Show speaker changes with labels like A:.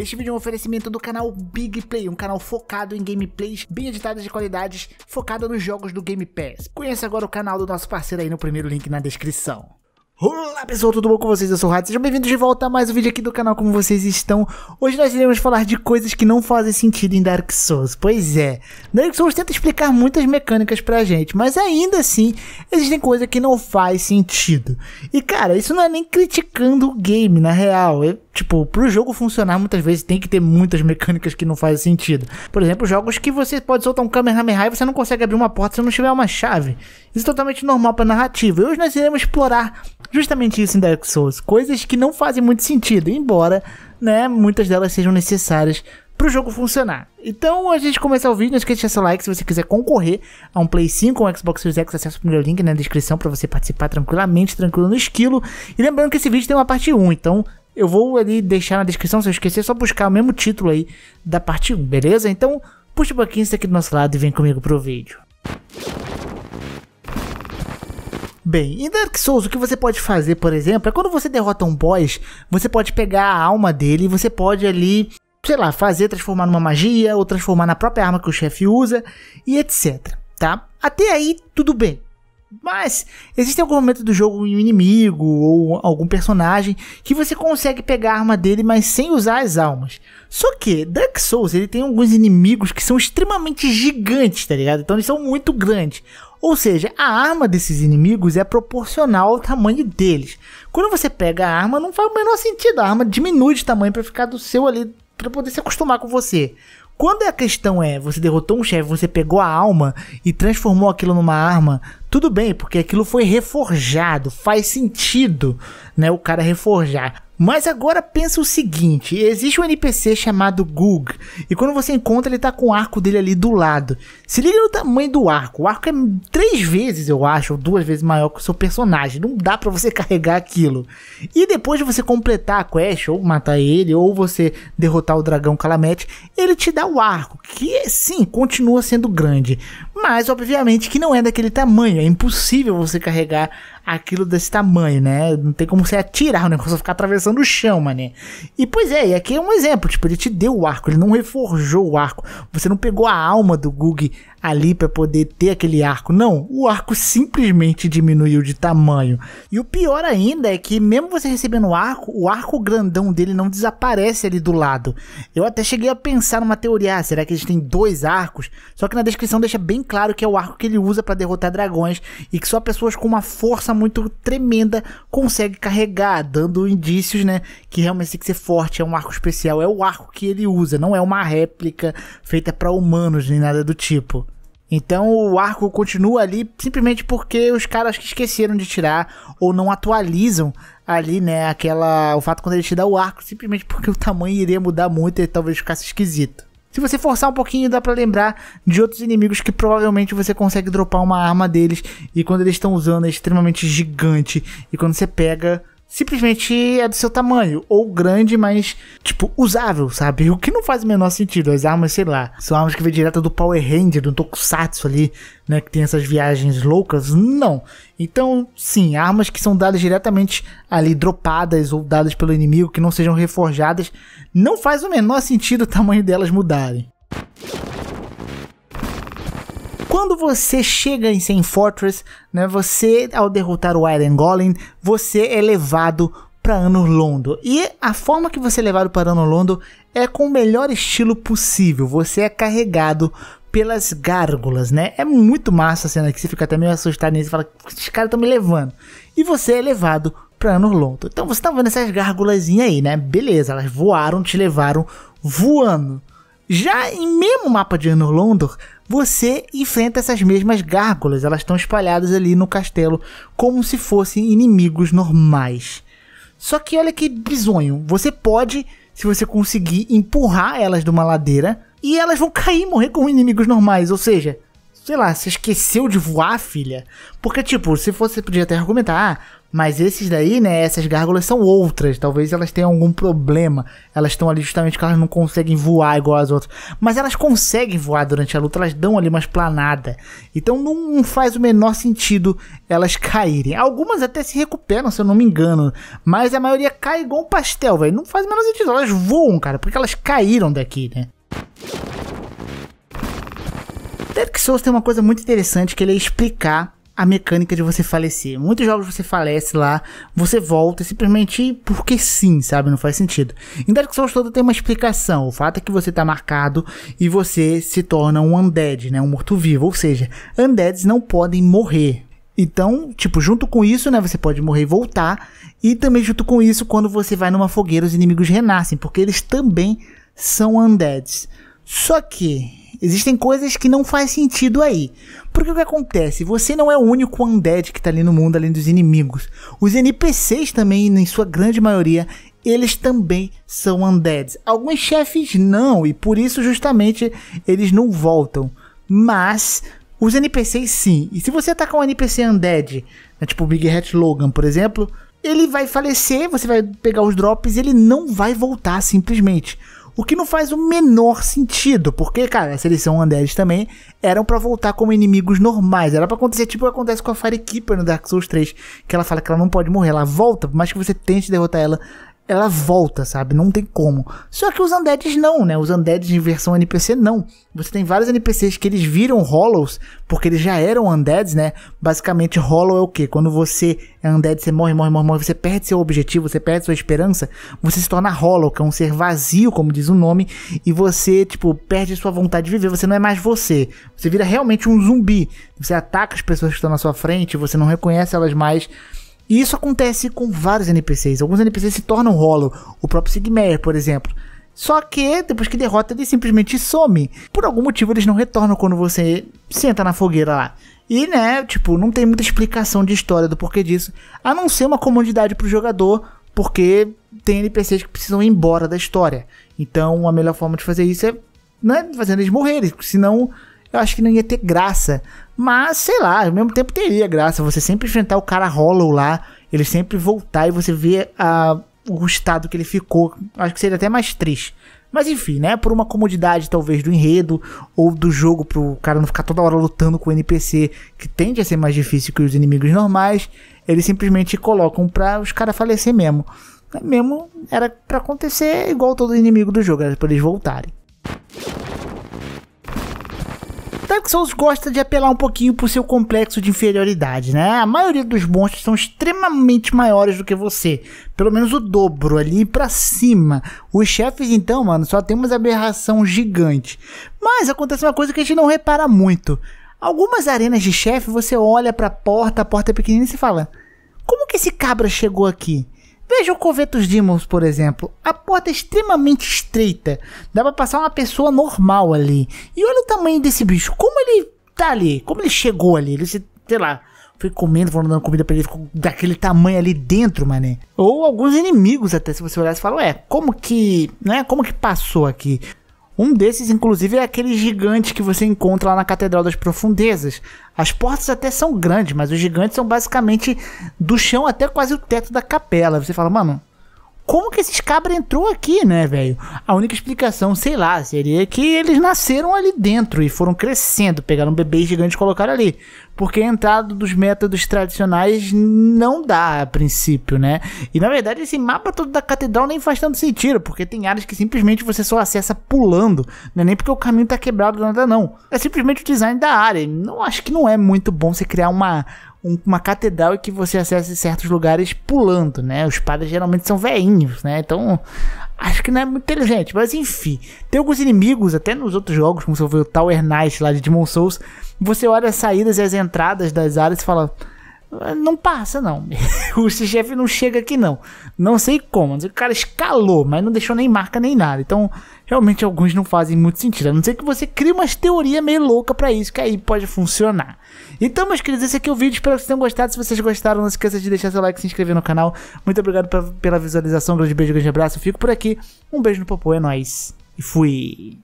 A: Este vídeo é um oferecimento do canal Big Play, um canal focado em gameplays bem editadas de qualidades, focado nos jogos do Game Pass. Conheça agora o canal do nosso parceiro aí no primeiro link na descrição. Olá pessoal, tudo bom com vocês? Eu sou o Rato, sejam bem-vindos de volta a mais um vídeo aqui do canal, como vocês estão? Hoje nós iremos falar de coisas que não fazem sentido em Dark Souls, pois é. Dark Souls tenta explicar muitas mecânicas pra gente, mas ainda assim, existem coisas que não faz sentido. E cara, isso não é nem criticando o game, na real, é Tipo, pro jogo funcionar, muitas vezes tem que ter muitas mecânicas que não fazem sentido. Por exemplo, jogos que você pode soltar um Kamehameha e você não consegue abrir uma porta se não tiver uma chave. Isso é totalmente normal para narrativa. E hoje nós iremos explorar justamente isso em Dark Souls, coisas que não fazem muito sentido, embora, né, muitas delas sejam necessárias para o jogo funcionar. Então, a gente começar o vídeo, não esqueça de deixar seu like se você quiser concorrer a um Play 5 ou um Xbox Series X, acessa o primeiro link na descrição para você participar tranquilamente, tranquilo no esquilo. E lembrando que esse vídeo tem uma parte 1, então eu vou ali deixar na descrição, se eu esquecer, é só buscar o mesmo título aí da parte 1, beleza? Então, puxa o um pouquinho aqui do nosso lado e vem comigo pro vídeo. Bem, em Dark Souls, o que você pode fazer, por exemplo, é quando você derrota um boss, você pode pegar a alma dele e você pode ali, sei lá, fazer transformar numa magia ou transformar na própria arma que o chefe usa e etc, tá? Até aí tudo bem. Mas existe algum momento do jogo um inimigo ou algum personagem que você consegue pegar a arma dele, mas sem usar as almas. Só que Dark Souls ele tem alguns inimigos que são extremamente gigantes, tá ligado? Então eles são muito grandes. Ou seja, a arma desses inimigos é proporcional ao tamanho deles. Quando você pega a arma, não faz o menor sentido. A arma diminui de tamanho para ficar do seu ali, para poder se acostumar com você. Quando a questão é, você derrotou um chefe, você pegou a alma e transformou aquilo numa arma, tudo bem, porque aquilo foi reforjado, faz sentido, né, o cara reforjar. Mas agora pensa o seguinte: existe um NPC chamado Gug, e quando você encontra, ele tá com o arco dele ali do lado. Se liga no tamanho do arco. O arco é três vezes, eu acho, ou duas vezes maior que o seu personagem. Não dá para você carregar aquilo. E depois de você completar a quest, ou matar ele, ou você derrotar o dragão Calamete, ele te dá o arco, que sim, continua sendo grande. Mas obviamente que não é daquele tamanho. É impossível você carregar aquilo desse tamanho, né? Não tem como você atirar né? o negócio, ficar atravessando o chão, mané. E pois é, e aqui é um exemplo, tipo, ele te deu o arco, ele não reforjou o arco. Você não pegou a alma do Gug ali para poder ter aquele arco. Não, o arco simplesmente diminuiu de tamanho. E o pior ainda é que mesmo você recebendo o arco, o arco grandão dele não desaparece ali do lado. Eu até cheguei a pensar numa teoria, ah, será que eles têm dois arcos? Só que na descrição deixa bem claro que é o arco que ele usa para derrotar dragões e que só pessoas com uma força muito tremenda conseguem carregar, dando indícios, né, que realmente tem que ser forte, é um arco especial, é o arco que ele usa, não é uma réplica feita para humanos nem nada do tipo. Então o arco continua ali simplesmente porque os caras que esqueceram de tirar ou não atualizam ali, né, aquela o fato quando ele te dá o arco, simplesmente porque o tamanho iria mudar muito e talvez ficasse esquisito. Se você forçar um pouquinho, dá para lembrar de outros inimigos que provavelmente você consegue dropar uma arma deles e quando eles estão usando é extremamente gigante e quando você pega simplesmente é do seu tamanho, ou grande, mas, tipo, usável, sabe? O que não faz o menor sentido. As armas, sei lá, são armas que vêm direto do Power Ranger, do Tokusatsu ali, né? Que tem essas viagens loucas. Não. Então, sim, armas que são dadas diretamente ali, dropadas ou dadas pelo inimigo, que não sejam reforjadas, não faz o menor sentido o tamanho delas mudarem. Quando você chega em Sem Fortress, né, você, ao derrotar o Iron Golem, você é levado para Anor Londo. E a forma que você é levado para Anor Londo é com o melhor estilo possível. Você é carregado pelas gárgulas, né? É muito massa a cena que você fica até meio assustado nisso e fala: esses caras estão me levando. E você é levado para Anor Londo. Então você tá vendo essas gárgulas aí, né? Beleza, elas voaram, te levaram voando. Já em mesmo mapa de Anor Londor, você enfrenta essas mesmas gárgulas, elas estão espalhadas ali no castelo como se fossem inimigos normais. Só que olha que bizonho, você pode, se você conseguir, empurrar elas de uma ladeira e elas vão cair e morrer como inimigos normais, ou seja, sei lá, você esqueceu de voar, filha? Porque tipo, se fosse podia até argumentar, ah, mas esses daí, né, essas gárgulas são outras. Talvez elas tenham algum problema. Elas estão ali justamente porque elas não conseguem voar igual as outras. Mas elas conseguem voar durante a luta, elas dão ali uma esplanada. Então não faz o menor sentido elas caírem. Algumas até se recuperam, se eu não me engano. Mas a maioria cai igual um pastel, velho. Não faz o menor sentido. Elas voam, cara, porque elas caíram daqui, né? Dark Souls tem uma coisa muito interessante que ele é explicar a mecânica de você falecer. Muitos jogos você falece lá, você volta simplesmente porque sim, sabe? Não faz sentido. Em Dark Souls todo tem uma explicação. O fato é que você tá marcado e você se torna um undead, né? Um morto-vivo. Ou seja, undeads não podem morrer. Então, tipo, junto com isso, né, você pode morrer e voltar. E também junto com isso, quando você vai numa fogueira, os inimigos renascem, porque eles também são undeads. Só que Existem coisas que não faz sentido aí. Porque o que acontece? Você não é o único undead que está ali no mundo, além dos inimigos. Os NPCs também, em sua grande maioria, eles também são undeads. Alguns chefes não, e por isso justamente eles não voltam. Mas os NPCs sim. E se você atacar tá um NPC undead, né, tipo o Big Hat Logan, por exemplo, ele vai falecer, você vai pegar os drops e ele não vai voltar simplesmente. O que não faz o menor sentido, porque, cara, a seleção Undead também eram para voltar como inimigos normais. Era para acontecer tipo o que acontece com a Fire Keeper no Dark Souls 3, que ela fala que ela não pode morrer, ela volta, por mais que você tente derrotar ela ela volta, sabe? Não tem como. Só que os Undeads não, né? Os Undeads em versão NPC não. Você tem vários NPCs que eles viram Hollows, porque eles já eram Undeads, né? Basicamente, Hollow é o quê? Quando você é Undead, você morre, morre, morre, morre, você perde seu objetivo, você perde sua esperança, você se torna Hollow, que é um ser vazio, como diz o nome, e você, tipo, perde sua vontade de viver, você não é mais você. Você vira realmente um zumbi. Você ataca as pessoas que estão na sua frente, você não reconhece elas mais. E isso acontece com vários NPCs. Alguns NPCs se tornam rolo. O próprio Sigmeier, por exemplo. Só que depois que derrota, ele simplesmente some. Por algum motivo, eles não retornam quando você senta na fogueira lá. E, né, tipo, não tem muita explicação de história do porquê disso, a não ser uma comodidade pro jogador, porque tem NPCs que precisam ir embora da história. Então, a melhor forma de fazer isso é né, fazendo eles morrerem, senão eu acho que não ia ter graça. Mas, sei lá, ao mesmo tempo teria graça. Você sempre enfrentar o cara Hollow lá, ele sempre voltar e você ver ah, o estado que ele ficou. Acho que seria até mais triste. Mas enfim, né? Por uma comodidade talvez do enredo ou do jogo pro cara não ficar toda hora lutando com o NPC, que tende a ser mais difícil que os inimigos normais, eles simplesmente colocam pra os caras falecer mesmo. Mesmo era para acontecer igual todo inimigo do jogo, era pra eles voltarem. Souls gosta de apelar um pouquinho pro seu complexo de inferioridade, né? A maioria dos monstros são extremamente maiores do que você, pelo menos o dobro ali para cima. Os chefes então, mano, só tem uma aberração gigante. Mas acontece uma coisa que a gente não repara muito. Algumas arenas de chefe, você olha para a porta, a porta é pequenina e se fala: "Como que esse cabra chegou aqui?" Veja o Covetus Demons, por exemplo. A porta é extremamente estreita. Dá pra passar uma pessoa normal ali. E olha o tamanho desse bicho. Como ele tá ali? Como ele chegou ali? Ele, sei lá, foi comendo, foram dando comida pra ele, ficou daquele tamanho ali dentro, mané. Ou alguns inimigos até, se você olhar e falar, ué, como que, né, como que passou aqui? Um desses, inclusive, é aquele gigante que você encontra lá na Catedral das Profundezas. As portas até são grandes, mas os gigantes são basicamente do chão até quase o teto da capela. Você fala, mano, como que esses cabras entrou aqui, né, velho? A única explicação, sei lá, seria que eles nasceram ali dentro e foram crescendo, pegaram um bebê gigante e colocaram ali. Porque a entrada dos métodos tradicionais não dá a princípio, né? E na verdade esse mapa todo da catedral nem faz tanto sentido, porque tem áreas que simplesmente você só acessa pulando, não é nem porque o caminho tá quebrado nada não. É simplesmente o design da área. Não acho que não é muito bom você criar uma uma catedral e que você acesse certos lugares pulando, né? Os padres geralmente são veinhos, né? Então acho que não é muito inteligente, mas enfim. Tem alguns inimigos, até nos outros jogos, como você ouviu o Tower Knight lá de Demon Souls, você olha as saídas e as entradas das áreas e fala não passa, não. o chefe não chega aqui, não. Não sei como. Não sei, o cara escalou, mas não deixou nem marca nem nada. Então, realmente, alguns não fazem muito sentido. A não ser que você crie umas teorias meio louca para isso, que aí pode funcionar. Então, meus queridos, esse aqui é o vídeo. Espero que vocês tenham gostado. Se vocês gostaram, não esqueça de deixar seu like e se inscrever no canal. Muito obrigado pra, pela visualização. Um grande beijo, grande abraço. Eu fico por aqui. Um beijo no popô, é nóis. E fui.